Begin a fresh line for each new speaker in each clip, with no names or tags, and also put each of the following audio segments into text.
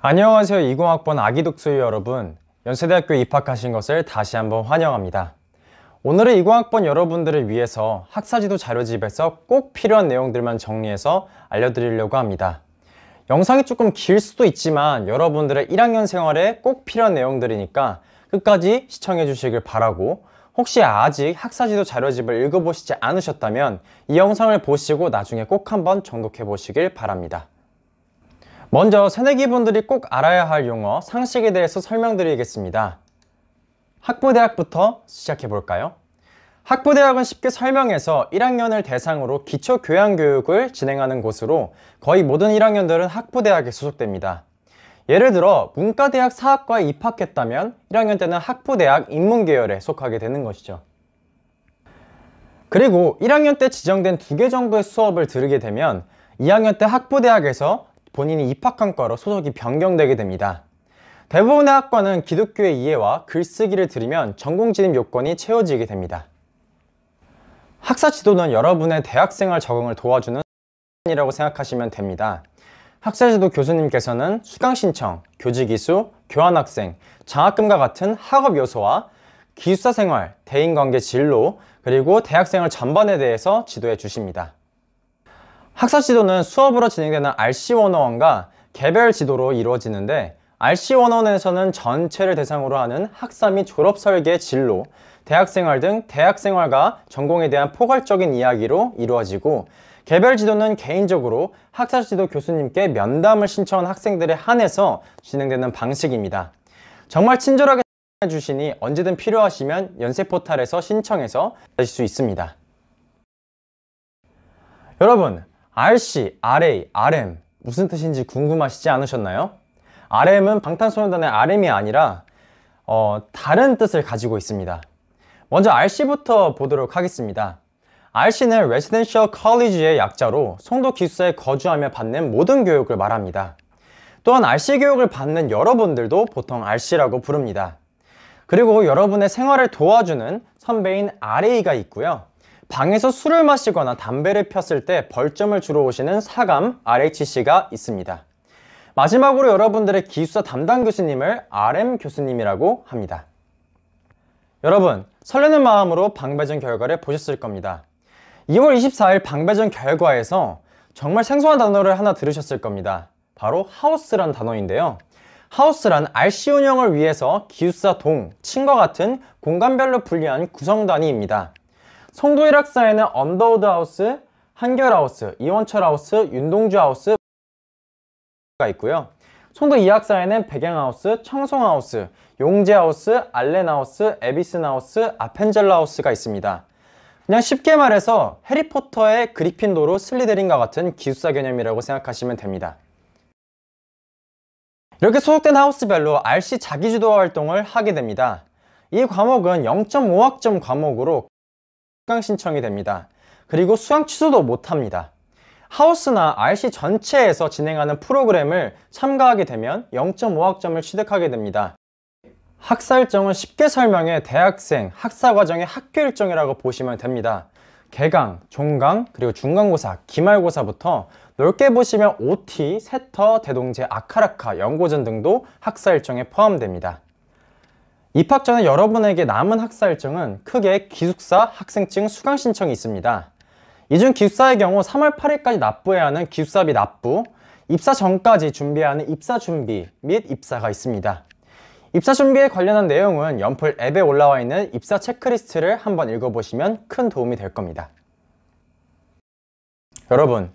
안녕하세요. 20학번 아기독수 여러분. 연세대학교 입학하신 것을 다시 한번 환영합니다. 오늘은 20학번 여러분들을 위해서 학사지도 자료집에서 꼭 필요한 내용들만 정리해서 알려드리려고 합니다. 영상이 조금 길 수도 있지만 여러분들의 1학년 생활에 꼭 필요한 내용들이니까 끝까지 시청해 주시길 바라고 혹시 아직 학사지도 자료집을 읽어보시지 않으셨다면 이 영상을 보시고 나중에 꼭 한번 정독해 보시길 바랍니다. 먼저 새내기분들이 꼭 알아야 할 용어 상식에 대해서 설명드리겠습니다. 학부대학부터 시작해볼까요? 학부대학은 쉽게 설명해서 1학년을 대상으로 기초교양교육을 진행하는 곳으로 거의 모든 1학년들은 학부대학에 소속됩니다. 예를 들어 문과대학 사학과에 입학했다면 1학년 때는 학부대학 인문계열에 속하게 되는 것이죠. 그리고 1학년 때 지정된 두 개 정도의 수업을 들으게 되면 2학년 때 학부대학에서 본인이 입학한 과로 소속이 변경되게 됩니다. 대부분의 학과는 기독교의 이해와 글쓰기를 들이면 전공 진입 요건이 채워지게 됩니다. 학사 지도는 여러분의 대학생활 적응을 도와주는 이라고 생각하시면 됩니다. 학사지도 교수님께서는 수강신청, 교직이수, 교환학생, 장학금과 같은 학업 요소와 기숙사 생활, 대인관계 진로, 그리고 대학생활 전반에 대해서 지도해 주십니다. 학사 지도는 수업으로 진행되는 RC 원어원과 개별 지도로 이루어지는데 RC 원어원에서는 전체를 대상으로 하는 학사 및 졸업 설계 진로, 대학생활 등 대학생활과 전공에 대한 포괄적인 이야기로 이루어지고 개별 지도는 개인적으로 학사 지도 교수님께 면담을 신청한 학생들에 한해서 진행되는 방식입니다. 정말 친절하게 해주시니 언제든 필요하시면 연세 포탈에서 신청해서 하실 수 있습니다. 여러분 RC, RA, RM 무슨 뜻인지 궁금하시지 않으셨나요? RM은 방탄소년단의 RM이 아니라 어, 다른 뜻을 가지고 있습니다 먼저 RC부터 보도록 하겠습니다 RC는 Residential College의 약자로 송도 기숙사에 거주하며 받는 모든 교육을 말합니다 또한 RC 교육을 받는 여러분들도 보통 RC라고 부릅니다 그리고 여러분의 생활을 도와주는 선배인 RA가 있고요 방에서 술을 마시거나 담배를 폈을 때 벌점을 주로 오시는 사감 RHC가 있습니다. 마지막으로 여러분들의 기숙사 담당 교수님을 RM 교수님이라고 합니다. 여러분, 설레는 마음으로 방배전 결과를 보셨을 겁니다. 2월 24일 방배전 결과에서 정말 생소한 단어를 하나 들으셨을 겁니다. 바로 하우스란 단어인데요. 하우스란 RC 운영을 위해서 기숙사 동, 층과 같은 공간별로 분리한 구성단위입니다. 송도 일학사에는 언더우드 하우스, 한결 하우스, 이원철 하우스, 윤동주 하우스가 있고요. 송도 2학사에는 백양하우스, 청송하우스, 용재하우스, 알렌하우스, 에비스하우스, 아펜젤라하우스가 있습니다. 그냥 쉽게 말해서 해리포터의 그리핀도로 슬리데린과 같은 기숙사 개념이라고 생각하시면 됩니다. 이렇게 소속된 하우스별로 RC 자기주도 활동을 하게 됩니다. 이 과목은 0.5학점 과목으로 수강 신청이 됩니다. 그리고 수강 취소도 못합니다. 하우스나 RC 전체에서 진행하는 프로그램을 참가하게 되면 0.5학점을 취득하게 됩니다. 학사 일정은 쉽게 설명해 대학생, 학사 과정의 학교 일정이라고 보시면 됩니다. 개강, 종강, 그리고 중간고사, 기말고사부터 넓게 보시면 OT, 세터, 대동제, 아카라카, 연고전 등도 학사 일정에 포함됩니다. 입학 전에 여러분에게 남은 학사 일정은 크게 기숙사, 학생증, 수강 신청이 있습니다. 이 중 기숙사의 경우 3월 8일까지 납부해야 하는 기숙사비 납부, 입사 전까지 준비해야 하는 입사 준비 및 입사가 있습니다. 입사 준비에 관련한 내용은 연플 앱에 올라와 있는 입사 체크리스트를 한번 읽어보시면 큰 도움이 될 겁니다. 여러분,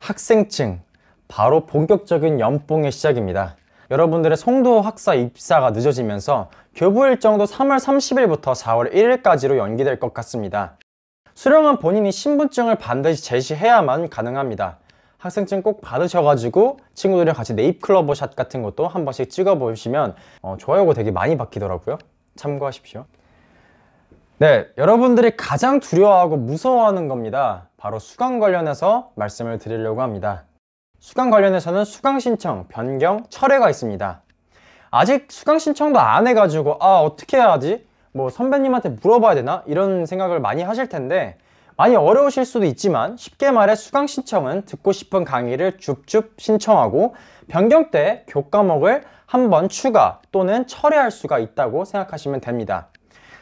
학생증, 바로 본격적인 연봉의 시작입니다. 여러분들의 송도 학사 입사가 늦어지면서 교부 일정도 3월 30일부터 4월 1일까지로 연기될 것 같습니다. 수령은 본인이 신분증을 반드시 제시해야만 가능합니다. 학생증 꼭 받으셔가지고 친구들이랑 같이 네잎클로버샷 같은 것도 한 번씩 찍어보시면 어, 좋아요가 되게 많이 바뀌더라고요. 참고하십시오. 네, 여러분들이 가장 두려워하고 무서워하는 겁니다. 바로 수강 관련해서 말씀을 드리려고 합니다. 수강 관련해서는 수강 신청, 변경, 철회가 있습니다 아직 수강 신청도 안 해가지고 아 어떻게 해야 하지? 뭐 선배님한테 물어봐야 되나? 이런 생각을 많이 하실 텐데 많이 어려우실 수도 있지만 쉽게 말해 수강 신청은 듣고 싶은 강의를 줍줍 신청하고 변경 때 교과목을 한번 추가 또는 철회할 수가 있다고 생각하시면 됩니다.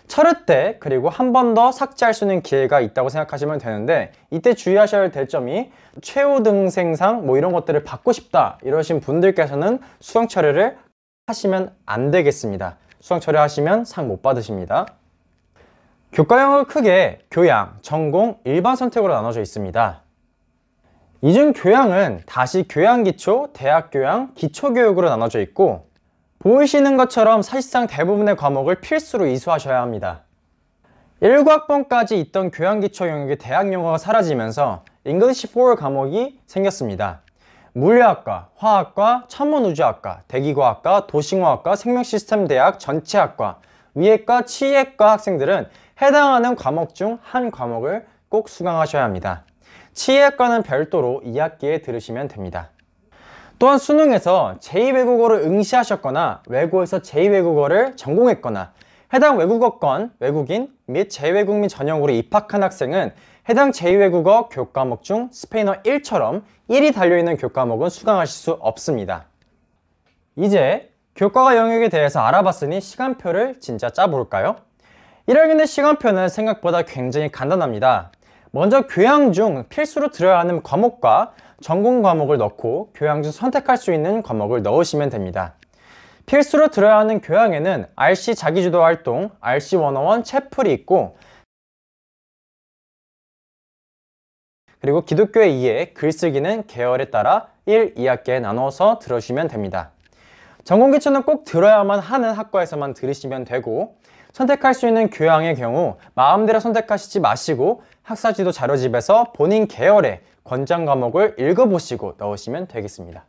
철회 때 그리고 한 번 더 삭제할 수 있는 기회가 있다고 생각하시면 되는데 이때 주의하셔야 될 점이 최후 등생상 뭐 이런 것들을 받고 싶다 이러신 분들께서는 수강 철회를 하시면 안 되겠습니다 수강 철회하시면 상 못 받으십니다 교과형을 크게 교양, 전공, 일반 선택으로 나눠져 있습니다 이중 교양은 다시 교양 기초, 대학 교양, 기초 교육으로 나눠져 있고 보이시는 것처럼 사실상 대부분의 과목을 필수로 이수하셔야 합니다. 1과학번까지 있던 교양기초 영역의 대학 용어가 사라지면서 잉글리시 4 과목이 생겼습니다. 물리학과, 화학과, 천문우주학과, 대기과학과, 도시공학과, 생명시스템대학, 전체학과, 위액과, 치예과 학생들은 해당하는 과목 중 한 과목을 꼭 수강하셔야 합니다. 치예과는 별도로 2학기에 들으시면 됩니다. 또한 수능에서 제2외국어를 응시하셨거나 외고에서 제2외국어를 전공했거나 해당 외국어권 외국인 및 제2외국민 전형으로 입학한 학생은 해당 제2외국어 교과목 중 스페인어 1처럼 1이 달려있는 교과목은 수강하실 수 없습니다. 이제 교과가 영역에 대해서 알아봤으니 시간표를 진짜 짜볼까요? 1학년의 시간표는 생각보다 굉장히 간단합니다. 먼저 교양 중 필수로 들어야 하는 과목과 전공 과목을 넣고 교양 중 선택할 수 있는 과목을 넣으시면 됩니다. 필수로 들어야 하는 교양에는 RC 자기주도 활동, RC 원어원 채플이 있고 그리고 기독교의 이해, 글쓰기는 계열에 따라 1, 2학기에 나눠서 들으시면 됩니다. 전공 기초는 꼭 들어야만 하는 학과에서만 들으시면 되고 선택할 수 있는 교양의 경우 마음대로 선택하시지 마시고 학사지도 자료집에서 본인 계열에 권장 과목을 읽어보시고 넣으시면 되겠습니다.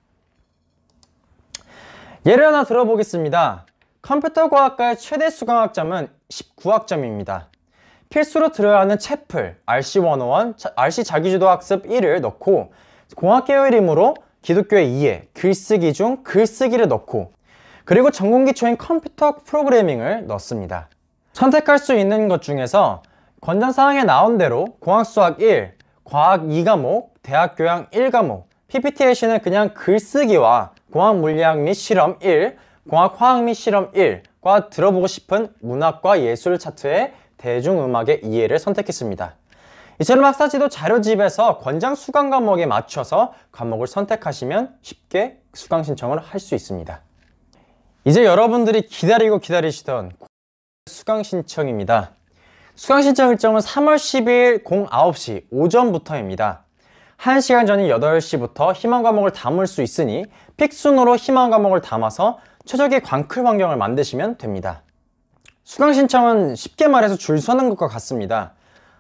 예를 하나 들어보겠습니다. 컴퓨터과학과의 최대 수강학점은 19학점입니다. 필수로 들어야 하는 채플, RC101, RC 자기주도 학습 1을 넣고 공학계열이므로 기독교의 이해, 글쓰기 중 글쓰기를 넣고 그리고 전공기초인 컴퓨터 프로그래밍을 넣습니다. 선택할 수 있는 것 중에서 권장사항에 나온 대로 공학수학 1, 과학 2과목, 대학교양 1과목, PPT에시는 그냥 글쓰기와 공학 물리학 및 실험 1, 공학 화학 및 실험 1과 들어보고 싶은 문학과 예술 차트의 대중음악의 이해를 선택했습니다. 이처럼 학사지도 자료집에서 권장 수강 과목에 맞춰서 과목을 선택하시면 쉽게 수강 신청을 할 수 있습니다. 이제 여러분들이 기다리고 기다리시던 수강 신청입니다. 수강 신청 일정은 3월 10일 09시 오전부터입니다. 1시간 전인 8시부터 희망 과목을 담을 수 있으니 픽순으로 희망 과목을 담아서 최적의 광클 환경을 만드시면 됩니다. 수강 신청은 쉽게 말해서 줄 서는 것과 같습니다.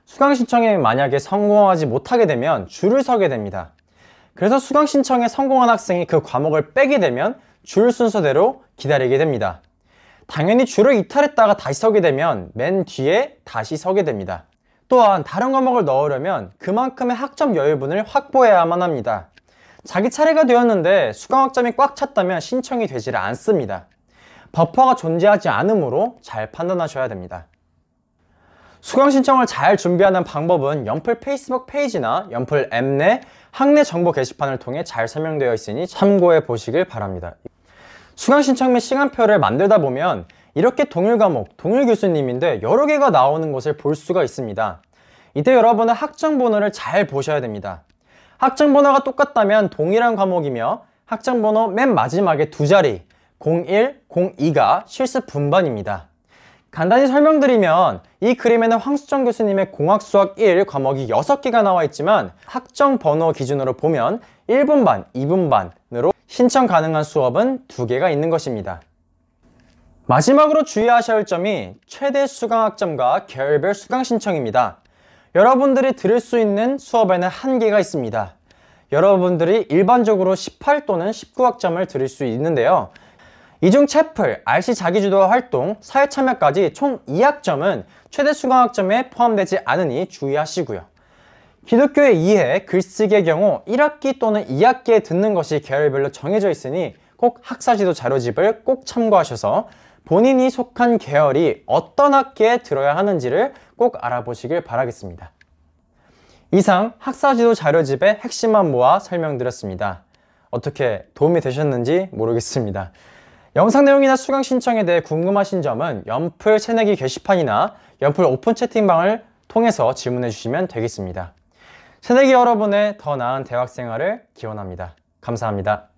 수강 신청에 만약에 성공하지 못하게 되면 줄을 서게 됩니다. 그래서 수강 신청에 성공한 학생이 그 과목을 빼게 되면 줄 순서대로 기다리게 됩니다. 당연히 줄을 이탈했다가 다시 서게 되면 맨 뒤에 다시 서게 됩니다. 또한 다른 과목을 넣으려면 그만큼의 학점 여유분을 확보해야만 합니다. 자기 차례가 되었는데 수강학점이 꽉 찼다면 신청이 되질 않습니다. 버퍼가 존재하지 않으므로 잘 판단하셔야 됩니다. 수강 신청을 잘 준비하는 방법은 연플 페이스북 페이지나 연플 앱 내 학내 정보 게시판을 통해 잘 설명되어 있으니 참고해 보시길 바랍니다. 수강 신청 및 시간표를 만들다 보면 이렇게 동일 과목, 동일 교수님인데 여러 개가 나오는 것을 볼 수가 있습니다. 이때 여러분은 학점 번호를 잘 보셔야 됩니다. 학점 번호가 똑같다면 동일한 과목이며 학점 번호 맨 마지막에 두 자리 01, 02가 실습 분반입니다. 간단히 설명드리면 이 그림에는 황수정 교수님의 공학수학 1 과목이 6개가 나와 있지만 학점 번호 기준으로 보면 1분 반, 2분 반으로 신청 가능한 수업은 두개가 있는 것입니다. 마지막으로 주의하셔야 할 점이 최대 수강학점과 계열별 수강 신청입니다. 여러분들이 들을 수 있는 수업에는 한계가 있습니다. 여러분들이 일반적으로 18 또는 19학점을 들을 수 있는데요. 이 중 채플, RC 자기주도 활동, 사회참여까지 총 2학점은 최대 수강학점에 포함되지 않으니 주의하시고요. 기독교의 이해, 글쓰기의 경우 1학기 또는 2학기에 듣는 것이 계열별로 정해져 있으니 꼭 학사지도 자료집을 꼭 참고하셔서 본인이 속한 계열이 어떤 학기에 들어야 하는지를 꼭 알아보시길 바라겠습니다. 이상 학사지도 자료집의 핵심만 모아 설명드렸습니다. 어떻게 도움이 되셨는지 모르겠습니다. 영상 내용이나 수강 신청에 대해 궁금하신 점은 연플 채내기 게시판이나 연플 오픈 채팅방을 통해서 질문해 주시면 되겠습니다. 새내기 여러분의 더 나은 대학 생활을 기원합니다. 감사합니다.